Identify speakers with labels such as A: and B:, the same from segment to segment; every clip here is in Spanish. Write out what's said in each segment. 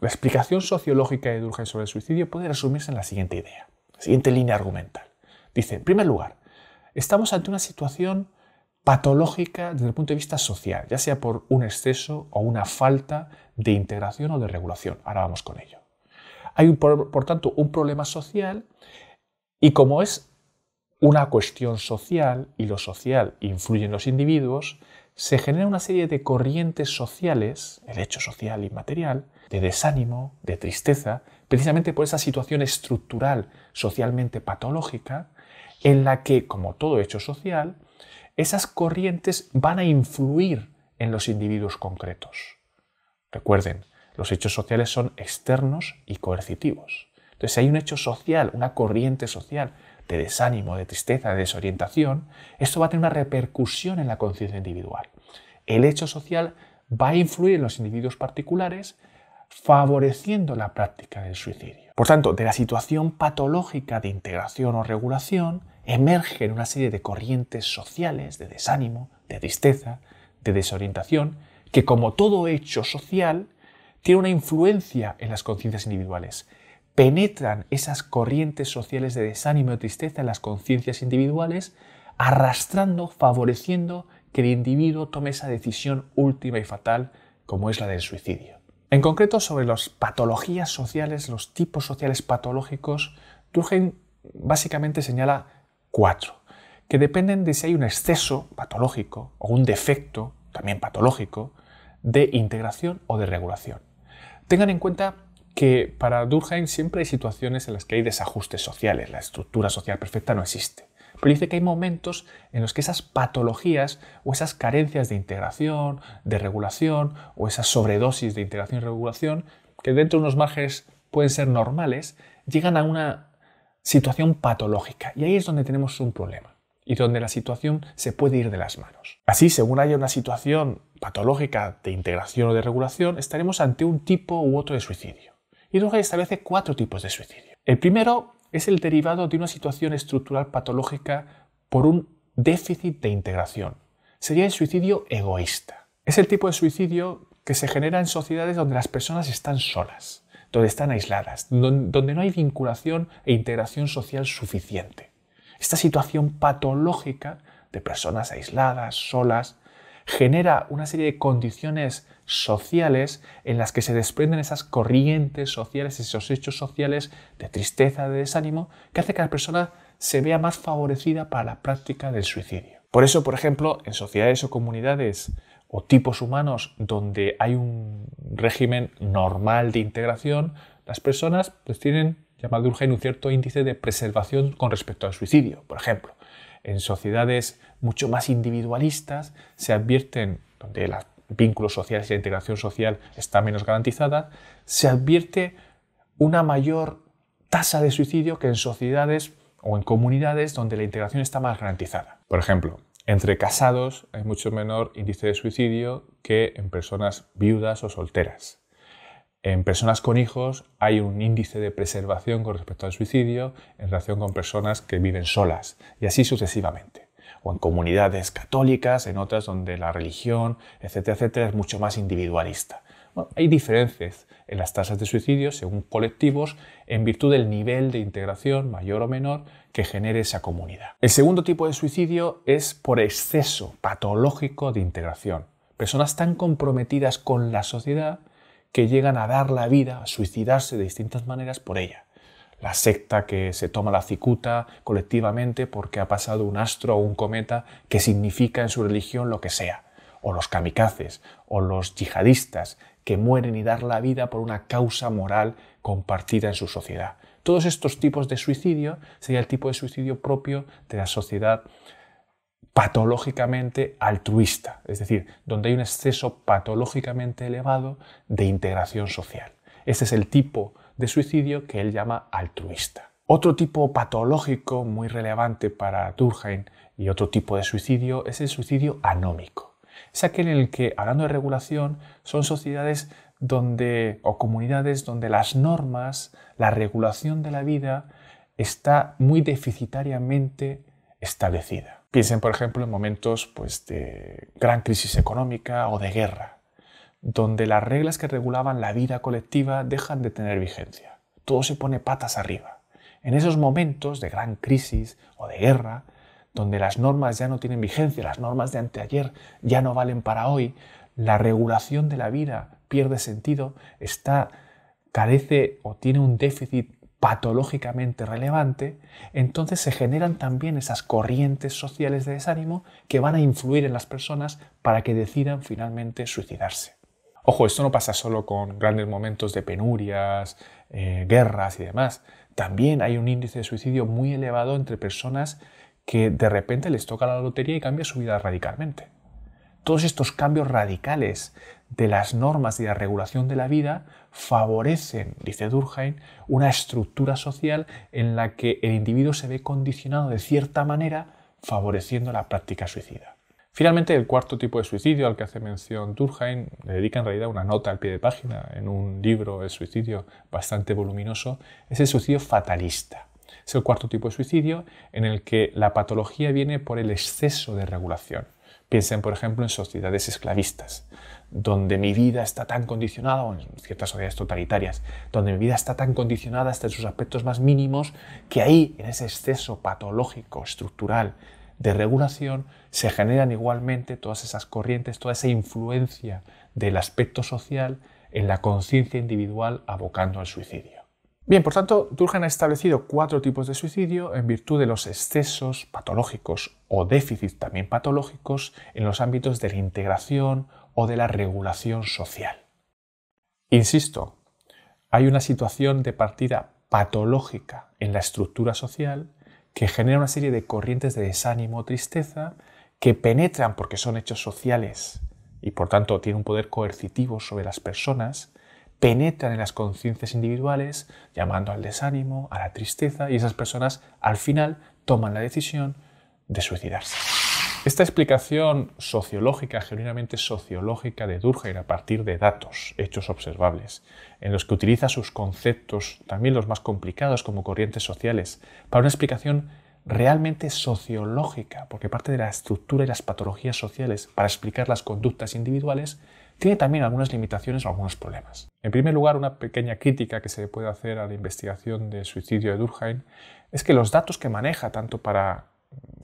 A: La explicación sociológica de Durkheim sobre el suicidio puede resumirse en la siguiente idea, la siguiente línea argumental. Dice, en primer lugar, estamos ante una situación patológica desde el punto de vista social, ya sea por un exceso o una falta de integración o de regulación. Ahora vamos con ello. Hay, por tanto, un problema social y como es una cuestión social y lo social influye en los individuos, se genera una serie de corrientes sociales, el hecho social y material, de desánimo, de tristeza, precisamente por esa situación estructural socialmente patológica, en la que, como todo hecho social, esas corrientes van a influir en los individuos concretos. Recuerden, los hechos sociales son externos y coercitivos. Entonces, si hay un hecho social, una corriente social de desánimo, de tristeza, de desorientación, esto va a tener una repercusión en la conciencia individual. El hecho social va a influir en los individuos particulares favoreciendo la práctica del suicidio. Por tanto, de la situación patológica de integración o regulación emergen una serie de corrientes sociales de desánimo, de tristeza, de desorientación, que como todo hecho social, tiene una influencia en las conciencias individuales penetran esas corrientes sociales de desánimo y tristeza en las conciencias individuales, arrastrando, favoreciendo que el individuo tome esa decisión última y fatal como es la del suicidio. En concreto, sobre las patologías sociales, los tipos sociales patológicos, Durkheim básicamente señala cuatro, que dependen de si hay un exceso patológico o un defecto, también patológico, de integración o de regulación. Tengan en cuenta que para Durkheim siempre hay situaciones en las que hay desajustes sociales, la estructura social perfecta no existe. Pero dice que hay momentos en los que esas patologías o esas carencias de integración, de regulación, o esas sobredosis de integración y regulación, que dentro de unos márgenes pueden ser normales, llegan a una situación patológica. Y ahí es donde tenemos un problema y donde la situación se puede ir de las manos. Así, según haya una situación patológica de integración o de regulación, estaremos ante un tipo u otro de suicidio. Y luego establece cuatro tipos de suicidio. El primero es el derivado de una situación estructural patológica por un déficit de integración. Sería el suicidio egoísta. Es el tipo de suicidio que se genera en sociedades donde las personas están solas, donde están aisladas, donde no hay vinculación e integración social suficiente. Esta situación patológica de personas aisladas, solas, genera una serie de condiciones sociales en las que se desprenden esas corrientes sociales, esos hechos sociales de tristeza, de desánimo, que hace que la persona se vea más favorecida para la práctica del suicidio. Por eso, por ejemplo, en sociedades o comunidades o tipos humanos donde hay un régimen normal de integración, las personas pues tienen, llamado urgen, un cierto índice de preservación con respecto al suicidio. Por ejemplo, en sociedades mucho más individualistas se advierten, donde las vínculos sociales y la integración social está menos garantizada, se advierte una mayor tasa de suicidio que en sociedades o en comunidades donde la integración está más garantizada. Por ejemplo, entre casados hay mucho menor índice de suicidio que en personas viudas o solteras. En personas con hijos hay un índice de preservación con respecto al suicidio en relación con personas que viven solas y así sucesivamente o en comunidades católicas, en otras donde la religión, etcétera, etcétera, es mucho más individualista. hay diferencias en las tasas de suicidio según colectivos en virtud del nivel de integración mayor o menor que genere esa comunidad. El segundo tipo de suicidio es por exceso patológico de integración. Personas tan comprometidas con la sociedad que llegan a dar la vida, a suicidarse de distintas maneras por ella la secta que se toma la cicuta colectivamente porque ha pasado un astro o un cometa que significa en su religión lo que sea, o los kamikazes, o los yihadistas que mueren y dan la vida por una causa moral compartida en su sociedad. Todos estos tipos de suicidio sería el tipo de suicidio propio de la sociedad patológicamente altruista, es decir, donde hay un exceso patológicamente elevado de integración social. Ese es el tipo de suicidio que él llama altruista. Otro tipo patológico muy relevante para Durkheim y otro tipo de suicidio es el suicidio anómico. Es aquel en el que, hablando de regulación, son sociedades donde, o comunidades donde las normas, la regulación de la vida está muy deficitariamente establecida. Piensen, por ejemplo, en momentos pues, de gran crisis económica o de guerra donde las reglas que regulaban la vida colectiva dejan de tener vigencia. Todo se pone patas arriba. En esos momentos de gran crisis o de guerra, donde las normas ya no tienen vigencia, las normas de anteayer ya no valen para hoy, la regulación de la vida pierde sentido, está carece o tiene un déficit patológicamente relevante, entonces se generan también esas corrientes sociales de desánimo que van a influir en las personas para que decidan finalmente suicidarse. Ojo, esto no pasa solo con grandes momentos de penurias, eh, guerras y demás. También hay un índice de suicidio muy elevado entre personas que de repente les toca la lotería y cambia su vida radicalmente. Todos estos cambios radicales de las normas y la regulación de la vida favorecen, dice Durkheim, una estructura social en la que el individuo se ve condicionado de cierta manera favoreciendo la práctica suicida. Finalmente, el cuarto tipo de suicidio al que hace mención Durkheim le dedica en realidad una nota al pie de página en un libro de suicidio bastante voluminoso, es el suicidio fatalista. Es el cuarto tipo de suicidio en el que la patología viene por el exceso de regulación. Piensen, por ejemplo, en sociedades esclavistas, donde mi vida está tan condicionada, o en ciertas sociedades totalitarias, donde mi vida está tan condicionada hasta en sus aspectos más mínimos, que ahí, en ese exceso patológico, estructural, de regulación, se generan igualmente todas esas corrientes, toda esa influencia del aspecto social en la conciencia individual abocando al suicidio. Bien, por tanto, Durkheim ha establecido cuatro tipos de suicidio en virtud de los excesos patológicos o déficits también patológicos en los ámbitos de la integración o de la regulación social. Insisto, hay una situación de partida patológica en la estructura social que genera una serie de corrientes de desánimo, o tristeza, que penetran porque son hechos sociales y por tanto tienen un poder coercitivo sobre las personas, penetran en las conciencias individuales, llamando al desánimo, a la tristeza, y esas personas al final toman la decisión de suicidarse. Esta explicación sociológica, genuinamente sociológica de Durkheim a partir de datos, hechos observables, en los que utiliza sus conceptos, también los más complicados como corrientes sociales, para una explicación realmente sociológica, porque parte de la estructura y las patologías sociales para explicar las conductas individuales, tiene también algunas limitaciones o algunos problemas. En primer lugar, una pequeña crítica que se puede hacer a la investigación de suicidio de Durkheim es que los datos que maneja tanto para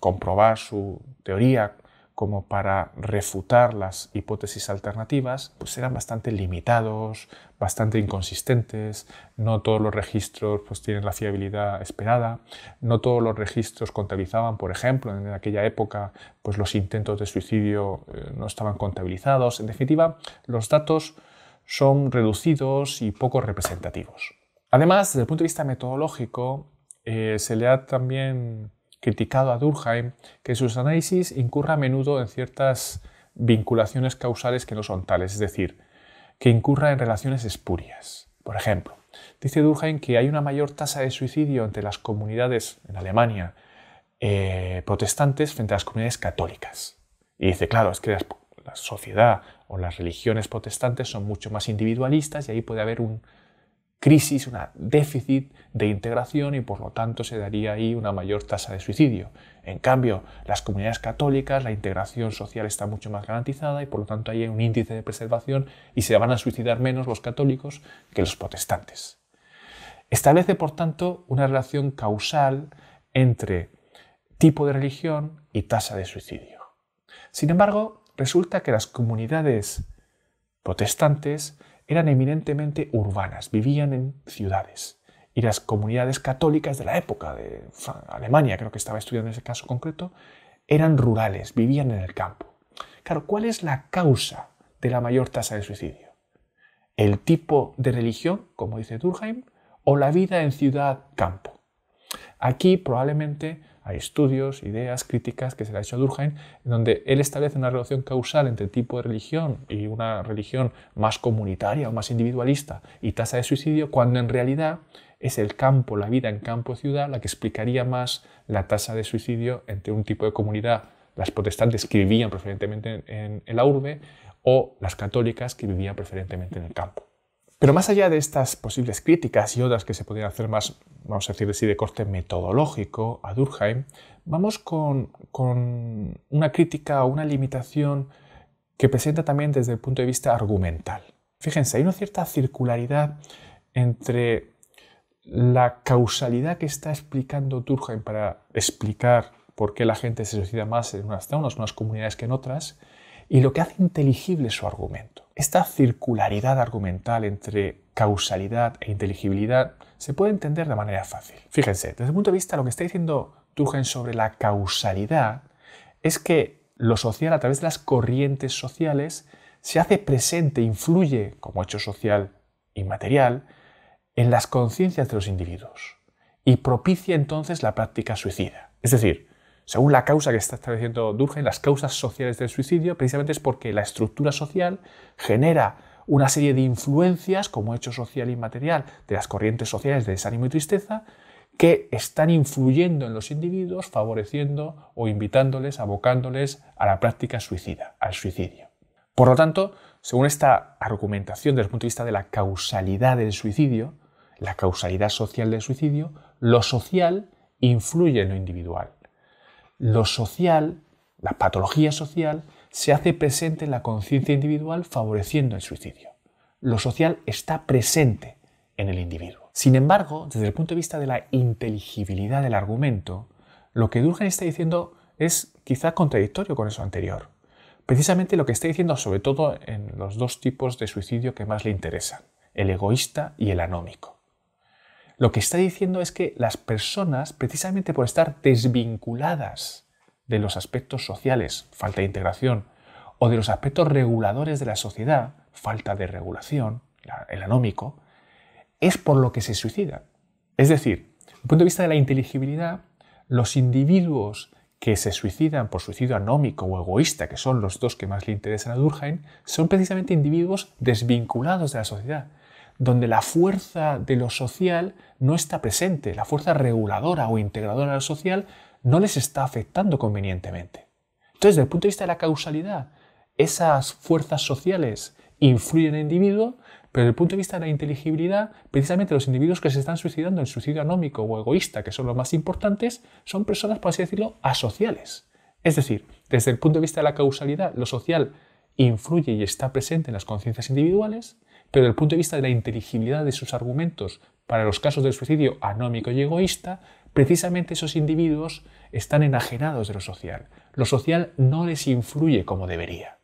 A: comprobar su teoría como para refutar las hipótesis alternativas, pues eran bastante limitados, bastante inconsistentes, no todos los registros pues, tienen la fiabilidad esperada, no todos los registros contabilizaban, por ejemplo, en aquella época pues, los intentos de suicidio eh, no estaban contabilizados, en definitiva, los datos son reducidos y poco representativos. Además, desde el punto de vista metodológico, eh, se le ha también criticado a Durkheim que sus análisis incurra a menudo en ciertas vinculaciones causales que no son tales, es decir, que incurra en relaciones espurias. Por ejemplo, dice Durkheim que hay una mayor tasa de suicidio entre las comunidades en Alemania eh, protestantes frente a las comunidades católicas. Y dice, claro, es que la sociedad o las religiones protestantes son mucho más individualistas y ahí puede haber un, crisis, un déficit de integración y por lo tanto se daría ahí una mayor tasa de suicidio. En cambio, las comunidades católicas, la integración social está mucho más garantizada y por lo tanto ahí hay un índice de preservación y se van a suicidar menos los católicos que los protestantes. Establece, por tanto, una relación causal entre tipo de religión y tasa de suicidio. Sin embargo, resulta que las comunidades protestantes eran eminentemente urbanas, vivían en ciudades. Y las comunidades católicas de la época, de Alemania creo que estaba estudiando ese caso concreto, eran rurales, vivían en el campo. Claro, ¿cuál es la causa de la mayor tasa de suicidio? ¿El tipo de religión, como dice Durkheim, o la vida en ciudad-campo? Aquí probablemente hay estudios, ideas, críticas que se le ha hecho a Durkheim, en donde él establece una relación causal entre tipo de religión y una religión más comunitaria o más individualista y tasa de suicidio, cuando en realidad es el campo, la vida en campo-ciudad, la que explicaría más la tasa de suicidio entre un tipo de comunidad. Las protestantes que vivían preferentemente en la urbe o las católicas que vivían preferentemente en el campo. Pero más allá de estas posibles críticas y otras que se podrían hacer más, vamos a decir de corte metodológico a Durkheim, vamos con, una crítica o una limitación que presenta también desde el punto de vista argumental. Fíjense, hay una cierta circularidad entre la causalidad que está explicando Durkheim para explicar por qué la gente se suicida más en unas zonas, unas comunidades que en otras, y lo que hace inteligible su argumento. Esta circularidad argumental entre causalidad e inteligibilidad se puede entender de manera fácil. Fíjense, desde el punto de vista de lo que está diciendo Turgen sobre la causalidad es que lo social a través de las corrientes sociales se hace presente, influye como hecho social inmaterial en las conciencias de los individuos y propicia entonces la práctica suicida. Es decir, según la causa que está estableciendo Durkheim, las causas sociales del suicidio precisamente es porque la estructura social genera una serie de influencias como hecho social inmaterial de las corrientes sociales de desánimo y tristeza que están influyendo en los individuos, favoreciendo o invitándoles, abocándoles a la práctica suicida, al suicidio. Por lo tanto, según esta argumentación desde el punto de vista de la causalidad del suicidio, la causalidad social del suicidio, lo social influye en lo individual lo social, la patología social, se hace presente en la conciencia individual favoreciendo el suicidio. Lo social está presente en el individuo. Sin embargo, desde el punto de vista de la inteligibilidad del argumento, lo que Durkheim está diciendo es quizá contradictorio con eso anterior. Precisamente lo que está diciendo, sobre todo en los dos tipos de suicidio que más le interesan, el egoísta y el anómico lo que está diciendo es que las personas, precisamente por estar desvinculadas de los aspectos sociales, falta de integración, o de los aspectos reguladores de la sociedad, falta de regulación, el anómico, es por lo que se suicidan. Es decir, desde el punto de vista de la inteligibilidad, los individuos que se suicidan por suicidio anómico o egoísta, que son los dos que más le interesan a Durkheim, son precisamente individuos desvinculados de la sociedad, donde la fuerza de lo social no está presente, la fuerza reguladora o integradora de lo social no les está afectando convenientemente. Entonces, desde el punto de vista de la causalidad, esas fuerzas sociales influyen en el individuo, pero desde el punto de vista de la inteligibilidad, precisamente los individuos que se están suicidando en suicidio anómico o egoísta, que son los más importantes, son personas, por así decirlo, asociales. Es decir, desde el punto de vista de la causalidad, lo social influye y está presente en las conciencias individuales, pero desde el punto de vista de la inteligibilidad de sus argumentos para los casos del suicidio anómico y egoísta, precisamente esos individuos están enajenados de lo social. Lo social no les influye como debería.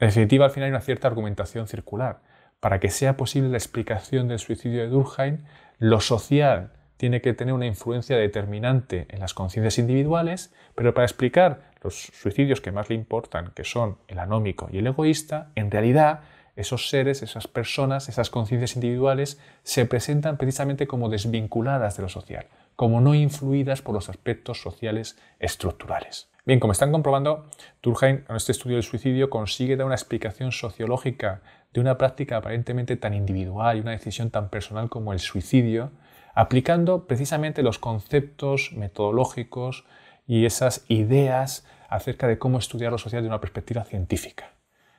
A: En definitiva, al final hay una cierta argumentación circular. Para que sea posible la explicación del suicidio de Durkheim, lo social tiene que tener una influencia determinante en las conciencias individuales, pero para explicar los suicidios que más le importan, que son el anómico y el egoísta, en realidad esos seres, esas personas, esas conciencias individuales se presentan precisamente como desvinculadas de lo social, como no influidas por los aspectos sociales estructurales. Bien, como están comprobando, Durkheim en este estudio del suicidio consigue dar una explicación sociológica de una práctica aparentemente tan individual y una decisión tan personal como el suicidio, aplicando precisamente los conceptos metodológicos, y esas ideas acerca de cómo estudiar lo social de una perspectiva científica.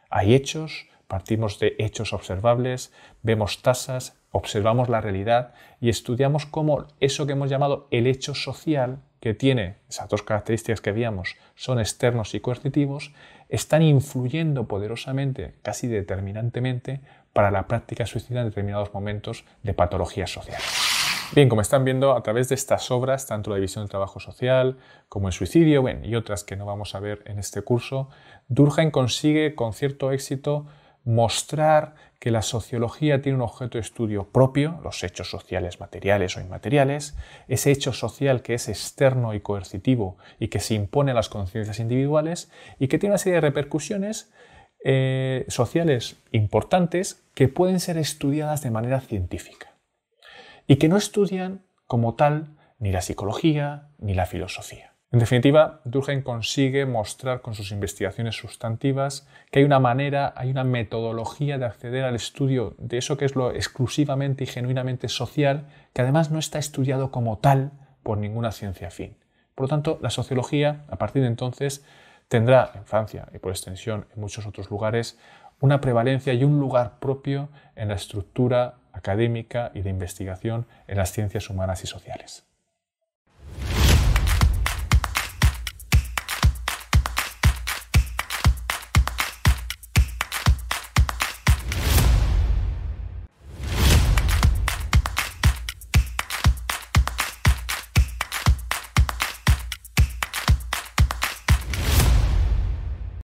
A: Hay hechos, partimos de hechos observables, vemos tasas, observamos la realidad y estudiamos cómo eso que hemos llamado el hecho social, que tiene esas dos características que habíamos son externos y coercitivos, están influyendo poderosamente, casi determinantemente, para la práctica suicida en determinados momentos de patología social. Bien, como están viendo, a través de estas obras, tanto la división del trabajo social como el suicidio y otras que no vamos a ver en este curso, Durkheim consigue con cierto éxito mostrar que la sociología tiene un objeto de estudio propio, los hechos sociales materiales o inmateriales, ese hecho social que es externo y coercitivo y que se impone a las conciencias individuales y que tiene una serie de repercusiones eh, sociales importantes que pueden ser estudiadas de manera científica y que no estudian como tal ni la psicología ni la filosofía. En definitiva, Durkheim consigue mostrar con sus investigaciones sustantivas que hay una manera, hay una metodología de acceder al estudio de eso que es lo exclusivamente y genuinamente social, que además no está estudiado como tal por ninguna ciencia afín. Por lo tanto, la sociología, a partir de entonces, tendrá en Francia y por extensión en muchos otros lugares una prevalencia y un lugar propio en la estructura académica y de investigación en las ciencias humanas y sociales.